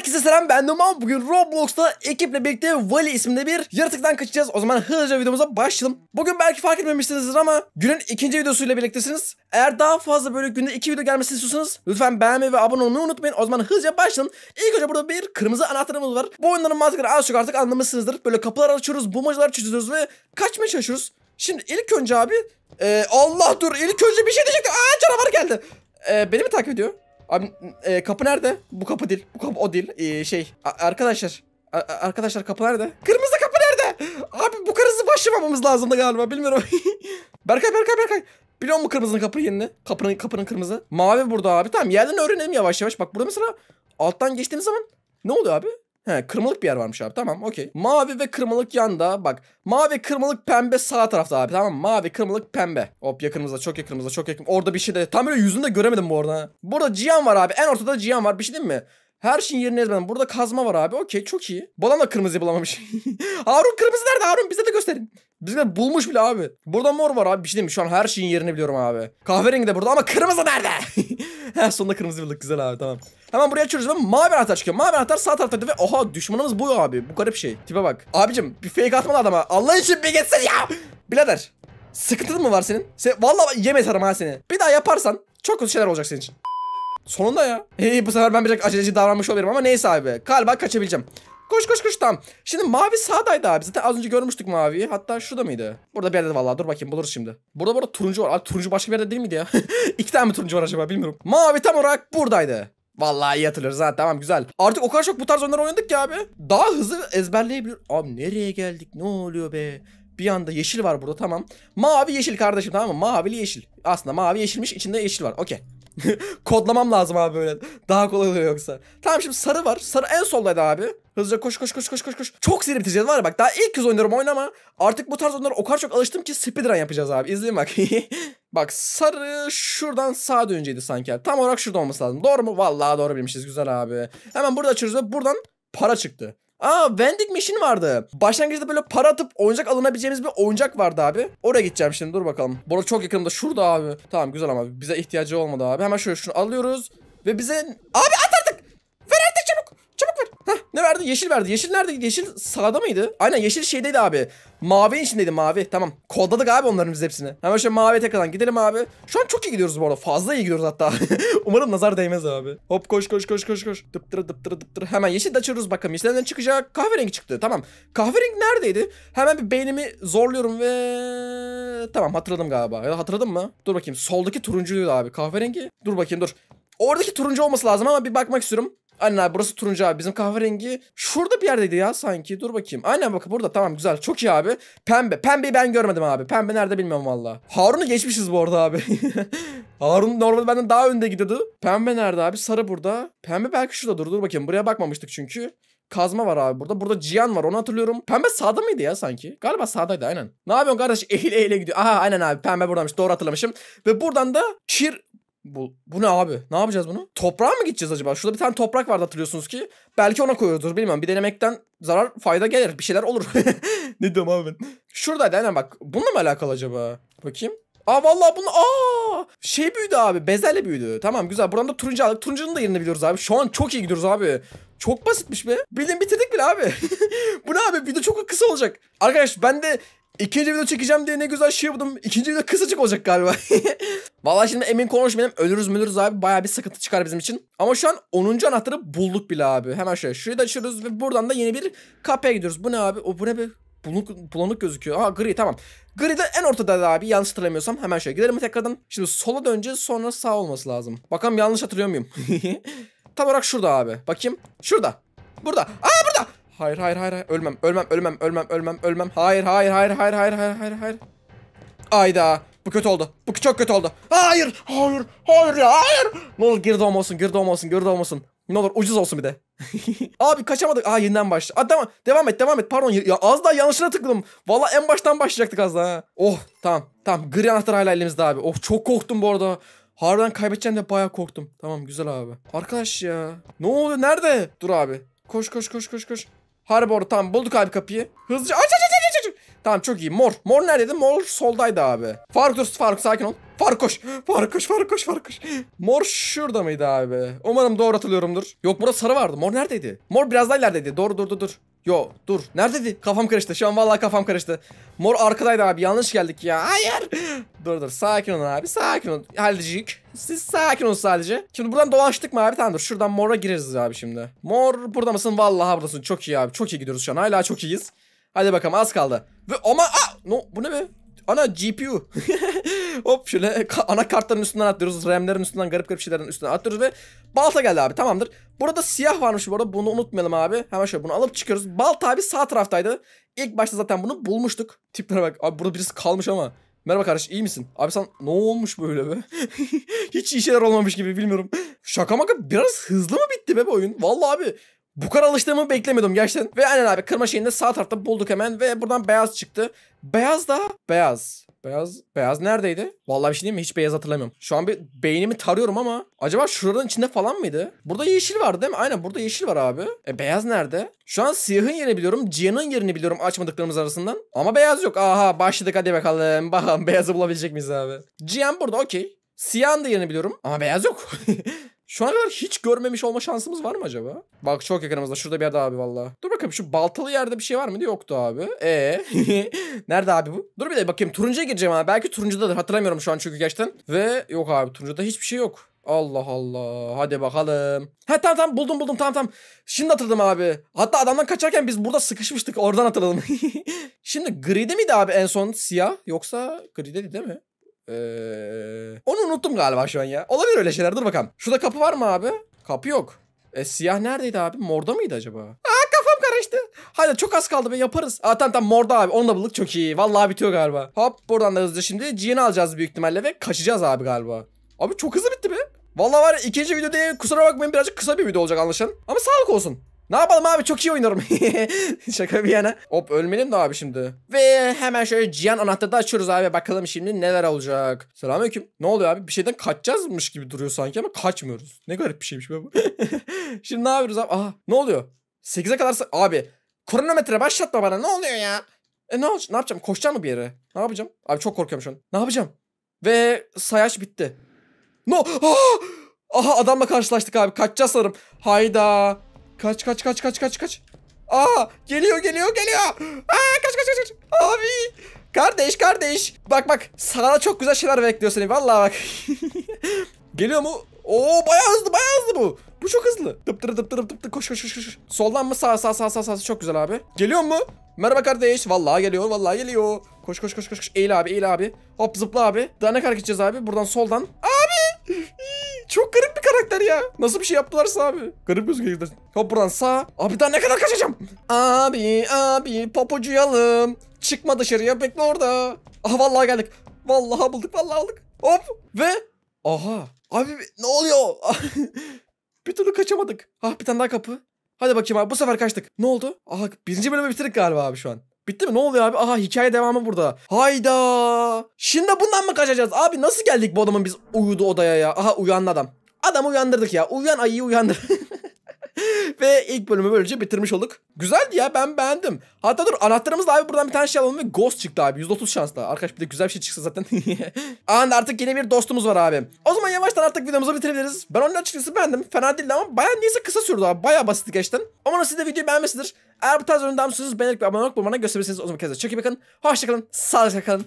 Herkese selam ben Numan. Bugün Roblox'ta ekiple birlikte Vali isminde bir yaratıktan kaçacağız. O zaman hızlıca videomuza başlayalım. Bugün belki fark etmemişsinizdir ama günün ikinci videosuyla birliktesiniz. Eğer daha fazla böyle günde iki video gelmesini istiyorsanız lütfen beğenmeyi ve abone olmayı unutmayın. O zaman hızlıca başlayalım. İlk önce burada bir kırmızı anahtarımız var. Bu oyunların mantığını az çok artık anlamışsınızdır. Böyle kapılar açıyoruz, bulmacalar çözüyoruz ve kaçmaya çalışıyoruz. Şimdi ilk önce abi... Ee, Allah dur ilk önce bir şey diyecektim. Aa canavar geldi. Ee, beni mi takip ediyor? Abi e, kapı nerede? Bu kapı değil. Bu kapı o değil. E, şey a, arkadaşlar. A, arkadaşlar kapı nerede? Kırmızı kapı nerede? Abi bu karısı başlamamız lazımdı galiba. Bilmiyorum. Berkay Berkay Berkay. Biliyor musun kırmızının kapının yerini? Kapının kapının kırmızı. Mavi burada abi. Tamam yerden öğrenelim yavaş yavaş. Bak burada mesela alttan geçtiğimiz zaman ne oluyor abi? He kırmalık bir yer varmış abi tamam okey. Mavi ve kırmalık yanda bak. Mavi kırmalık pembe sağ tarafta abi tamam Mavi kırmalık pembe. Hop yakınımızda çok yakınımızda çok yakın. Orada bir şey de tam böyle yüzünü de göremedim bu arada. Burada Cihan var abi en ortada Cihan var bir şey değil mi? Her şeyin yerini ezberledim. Burada kazma var abi. Okey çok iyi. Babam da kırmızıyı bulamamış. Harun kırmızı nerede Harun? Bize de gösterin. Bizimkiler bulmuş bile abi. Burada mor var abi. Bir şey değil mi? Şu an her şeyin yerini biliyorum abi. Kahverengi de burada ama kırmızı nerede? He sonunda kırmızı birlik güzel abi tamam. Hemen buraya açıyoruz ve mavi anahtar çıkıyor. Mavi anahtar sağ tarafta ve oha düşmanımız bu abi. Bu garip şey. Tipe bak. Abicim bir fake atmalı adama. Allah için bir geçsin ya. Birader. Sıkıntın mı var senin? Sen, vallahi yeme sarım ha seni. Bir daha yaparsan çok kötü şeyler olacak senin için. Sonunda ya. Hey bu sefer ben birazcık aceleci davranmış olabilirim ama neyse abi. Galiba kaçabileceğim. Koş koş koş tam. Şimdi mavi sağdaydı abi. Zaten az önce görmüştük maviyi. Hatta şurada mıydı? Burada bir yerde vallahi dur bakayım buluruz şimdi. Burada burada turuncu var. Abi turuncu başka bir yerde değil miydi ya? İki tane mi turuncu var acaba bilmiyorum. Mavi tam olarak buradaydı. Vallahi iyi hatırlıyoruz zaten tamam güzel. Artık o kadar çok bu tarz oyunlar oynadık ki abi. Daha hızlı ezberleyebilir. Abi nereye geldik ne oluyor be? Bir anda yeşil var burada tamam. Mavi yeşil kardeşim tamam mı? Mavili yeşil. Aslında mavi yeşilmiş içinde yeşil var. Okey. Kodlamam lazım abi böyle. Daha kolay oluyor yoksa. Tamam şimdi sarı var. Sarı en soldaydı abi. Hızlıca koş koş koş koş koş koş. Çok seri bitireceğiz var ya bak. Daha ilk kez oynuyorum oynama. Artık bu tarz oyunlara o kadar çok alıştım ki speedrun yapacağız abi. İzleyin bak. bak sarı şuradan sağa döneceğiydi sanki. Tam olarak şurada olması lazım. Doğru mu? Vallahi doğru bilmişiz. Güzel abi. Hemen burada açıyoruz ve buradan para çıktı. Aa vending machine vardı. Başlangıçta böyle para atıp oyuncak alınabileceğimiz bir oyuncak vardı abi. Oraya gideceğim şimdi dur bakalım. Bora çok yakınımda şurada abi. Tamam güzel ama bize ihtiyacı olmadı abi. Hemen şöyle şunu alıyoruz. Ve bize... Abi at ne verdi? Yeşil verdi. Yeşil nerede? Yeşil sağda mıydı? Aynen yeşil şeydeydi abi. Mavi içindeydi mavi. Tamam. Kodladık abi onların biz hepsini. Hemen şöyle mavi tekrardan gidelim abi. Şu an çok iyi gidiyoruz bu arada. Fazla iyi gidiyoruz hatta. Umarım nazar değmez abi. Hop koş koş koş koş koş. Dıptırı dıptırı dıptırı. Hemen yeşil açıyoruz bakalım. Yeşilden çıkacak. Kahverengi çıktı. Tamam. Kahverengi neredeydi? Hemen bir beynimi zorluyorum ve tamam hatırladım galiba. Ya hatırladım mı? Dur bakayım. Soldaki turuncuydu abi. Kahverengi. Dur bakayım dur. Oradaki turuncu olması lazım ama bir bakmak istiyorum. Anne abi burası turuncu abi. Bizim kahverengi şurada bir yerdeydi ya sanki. Dur bakayım. Aynen bak burada tamam güzel. Çok iyi abi. Pembe. Pembeyi ben görmedim abi. Pembe nerede bilmiyorum valla. Harun'u geçmişiz bu arada abi. Harun normalde benden daha önde gidiyordu. Pembe nerede abi? Sarı burada. Pembe belki şurada dur. Dur bakayım. Buraya bakmamıştık çünkü. Kazma var abi burada. Burada Cihan var onu hatırlıyorum. Pembe sağda mıydı ya sanki? Galiba sağdaydı aynen. Ne yapıyorsun kardeş? Eğil eğile gidiyor. Aha aynen abi pembe buradanmış. Doğru hatırlamışım. Ve buradan da Kir bu, bu ne abi? Ne yapacağız bunu? Toprağa mı gideceğiz acaba? Şurada bir tane toprak vardı hatırlıyorsunuz ki. Belki ona koyuyordur bilmiyorum Bir denemekten zarar fayda gelir. Bir şeyler olur. ne diyorum abi ben? Şuradaydı aynen bak. Bununla mı alakalı acaba? Bakayım. Aa vallahi bunu aa şey büyüdü abi bezelye büyüdü. Tamam güzel buranın da turuncu aldık. Turuncunun da yerini biliyoruz abi. Şu an çok iyi gidiyoruz abi. Çok basitmiş be. Bilin bitirdik bile abi. Bu ne abi video çok kısa olacak. Arkadaş ben de ikinci video çekeceğim diye ne güzel şey buldum İkinci video kısacık olacak galiba. Valla şimdi emin konuşmayalım. Ölürüz mülürüz abi. Baya bir sıkıntı çıkar bizim için. Ama şu an 10. anahtarı bulduk bile abi. Hemen şöyle şurayı da açıyoruz ve buradan da yeni bir kapıya gidiyoruz. Bu ne abi? O bu ne be? Bulanık, bulanık gözüküyor. Aa gri tamam. Gri de en ortada abi yanlış hatırlamıyorsam. Hemen şöyle gidelim tekrardan. Şimdi sola döneceğiz sonra sağ olması lazım. Bakalım yanlış hatırlıyor muyum? Tam olarak şurada abi. Bakayım. Şurada. Burada. Aa burada. Hayır hayır hayır hayır. Ölmem ölmem ölmem ölmem ölmem ölmem. Hayır hayır hayır hayır hayır hayır hayır hayır. Ayda. Bu kötü oldu. Bu çok kötü oldu. Hayır. Hayır. Hayır ya. Hayır. Ne olur geri doğma olsun. Geri doğma olsun. Geri doğma olsun. Ne olur ucuz olsun bir de. Abi kaçamadık. Aa yeniden başla. Aa, devam, devam et devam et. Pardon ya az daha yanlışına tıkladım. Valla en baştan başlayacaktık az daha. Oh tamam. Tamam gri anahtar hala elimizde abi. Oh çok korktum bu arada. Harbiden kaybedeceğim de bayağı korktum. Tamam güzel abi. Arkadaş ya. Ne oldu nerede? Dur abi. Koş koş koş koş koş. Harbi orada tamam bulduk abi kapıyı. Hızlıca aç aç Tamam çok iyi. Mor. Mor neredeydi? Mor soldaydı abi. Faruk dur Faruk sakin ol. Faruk koş. Faruk koş. Faruk koş. Faruk koş. Mor şurada mıydı abi? Umarım doğru hatırlıyorumdur. Yok burada sarı vardı. Mor neredeydi? Mor biraz daha ilerideydi. Doğru dur dur dur. Yo dur. Neredeydi? Kafam karıştı. Şu an vallahi kafam karıştı. Mor arkadaydı abi. Yanlış geldik ya. Hayır. dur dur. Sakin olun abi. Sakin olun. Halicik. Siz sakin olun sadece. Şimdi buradan dolaştık mı abi? Tamam dur. Şuradan mora gireriz abi şimdi. Mor burada mısın? Vallahi buradasın. Çok iyi abi. Çok iyi gidiyoruz şu an. Hala çok iyiyiz. Hadi bakalım az kaldı. Ve ama a, no, bu ne be? Ana GPU. Hop şöyle ana kartların üstünden atlıyoruz. RAM'lerin üstünden garip garip şeylerin üstünden atlıyoruz ve balta geldi abi tamamdır. Burada siyah varmış bu arada bunu unutmayalım abi. Hemen şöyle bunu alıp çıkıyoruz. Balta abi sağ taraftaydı. İlk başta zaten bunu bulmuştuk. Tiplere bak. Abi burada birisi kalmış ama. Merhaba kardeş iyi misin? Abi sen ne olmuş böyle be? Hiç iyi şeyler olmamış gibi bilmiyorum. Şaka maka biraz hızlı mı bitti be bu oyun? Vallahi abi bu kadar alıştığımı beklemiyordum gerçekten. Ve aynen abi kırma şeyinde sağ tarafta bulduk hemen ve buradan beyaz çıktı. Beyaz da beyaz. Beyaz beyaz neredeydi? Vallahi bir şey diyeyim mi? Hiç beyaz hatırlamıyorum. Şu an bir beynimi tarıyorum ama acaba şuradan içinde falan mıydı? Burada yeşil var değil mi? Aynen burada yeşil var abi. E beyaz nerede? Şu an siyahın yerini biliyorum. Cihan'ın yerini biliyorum açmadıklarımız arasından. Ama beyaz yok. Aha başladık hadi bakalım. Bakalım beyazı bulabilecek miyiz abi? Cihan burada okey. Siyahın da yerini biliyorum ama beyaz yok. Şu an kadar hiç görmemiş olma şansımız var mı acaba? Bak çok yakınımızda. Şurada bir yerde abi valla. Dur bakayım şu baltalı yerde bir şey var mıydı? Yoktu abi. E Nerede abi bu? Dur bir de bakayım. Turuncuya gireceğim abi. Belki turuncudadır. Hatırlamıyorum şu an çünkü gerçekten. Ve yok abi turuncuda hiçbir şey yok. Allah Allah. Hadi bakalım. Ha tamam tamam buldum buldum tamam tamam. Şimdi hatırladım abi. Hatta adamdan kaçarken biz burada sıkışmıştık. Oradan hatırladım. Şimdi gride miydi abi en son siyah? Yoksa gride değil mi? Ee, onu unuttum galiba şu an ya. Olabilir öyle şeyler. Dur bakalım. Şurada kapı var mı abi? Kapı yok. E, siyah neredeydi abi? Morda mıydı acaba? Aa kafam karıştı. Hayda çok az kaldı be yaparız. Aa tamam tamam morda abi. Onda bulduk çok iyi. Vallahi bitiyor galiba. Hop buradan da hızlıca şimdi G'ni alacağız büyük ihtimalle ve kaçacağız abi galiba. Abi çok hızlı bitti be. Vallahi var ya ikinci video değil kusura bakmayın birazcık kısa bir video olacak anlaşılan. Ama sağlık olsun. Ne yapalım abi çok iyi oynarım. Şaka bir yana. Hop ölmedim de abi şimdi. Ve hemen şöyle Cihan anahtarı da açıyoruz abi. Bakalım şimdi neler olacak. Selamünaleyküm. Ne oluyor abi? Bir şeyden kaçacağızmış gibi duruyor sanki ama kaçmıyoruz. Ne garip bir şeymiş be bu. şimdi ne yapıyoruz abi? Aha ne oluyor? 8'e kadar abi kronometre başlatma bana ne oluyor ya? E ne, ol ne yapacağım? Koşacağım mı bir yere? Ne yapacağım? Abi çok korkuyorum şu an. Ne yapacağım? Ve sayaç bitti. No! Aha! Aha adamla karşılaştık abi. Kaçacağız sanırım. Hayda. Kaç kaç kaç kaç kaç kaç. Aa geliyor geliyor geliyor. Aa kaç kaç kaç kaç. Abi. Kardeş kardeş. Bak bak sana çok güzel şeyler bekliyor seni. valla bak. geliyor mu? Oo bayağı hızlı bayağı hızlı bu. Bu çok hızlı. Dıp dıp dıp dıp dıp koş koş koş koş. Soldan mı sağa sağa sağa sağa sağa çok güzel abi. Geliyor mu? Merhaba kardeş. Vallahi geliyor vallahi geliyor. Koş koş koş koş koş. Eğil abi eğil abi. Hop zıpla abi. Daha ne kadar gideceğiz abi? Buradan soldan. Abi. Çok garip bir karakter ya. Nasıl bir şey yaptılarsa abi. Garip gözüküyor gerçekten. Hop buradan sağ. Abi daha ne kadar kaçacağım? Abi abi papucuyalım. Çıkma dışarıya bekle orada. Aha vallahi geldik. Vallahi bulduk vallahi aldık. Hop ve aha. Abi ne oluyor? bir türlü kaçamadık. Ah bir tane daha kapı. Hadi bakayım abi bu sefer kaçtık. Ne oldu? Aha birinci bölümü bitirdik galiba abi şu an. Bitti mi? Ne oluyor abi? Aha hikaye devamı burada. Hayda. Şimdi bundan mı kaçacağız? Abi nasıl geldik bu adamın biz uyudu odaya ya? Aha uyan adam. Adamı uyandırdık ya. Uyan ayıyı uyandır. ve ilk bölümü böylece bitirmiş olduk. Güzeldi ya ben beğendim. Hatta dur anahtarımız da abi buradan bir tane şey alalım ve Ghost çıktı abi. %30 şansla. Arkadaş bir de güzel bir şey çıksa zaten. Anda artık yeni bir dostumuz var abi. O zaman yavaştan artık videomuzu bitirebiliriz. Ben onun açıkçası beğendim. Fena değildi ama baya neyse kısa sürdü abi. baya basit geçtim. Umarım siz de videoyu beğenmişsinizdir. Eğer bu tarz önümden musunuz beğenip ve abone olmak bulmana gösterebilirsiniz. O zaman kendinize çok iyi bakın. Hoşçakalın. Sağlıcakla kalın.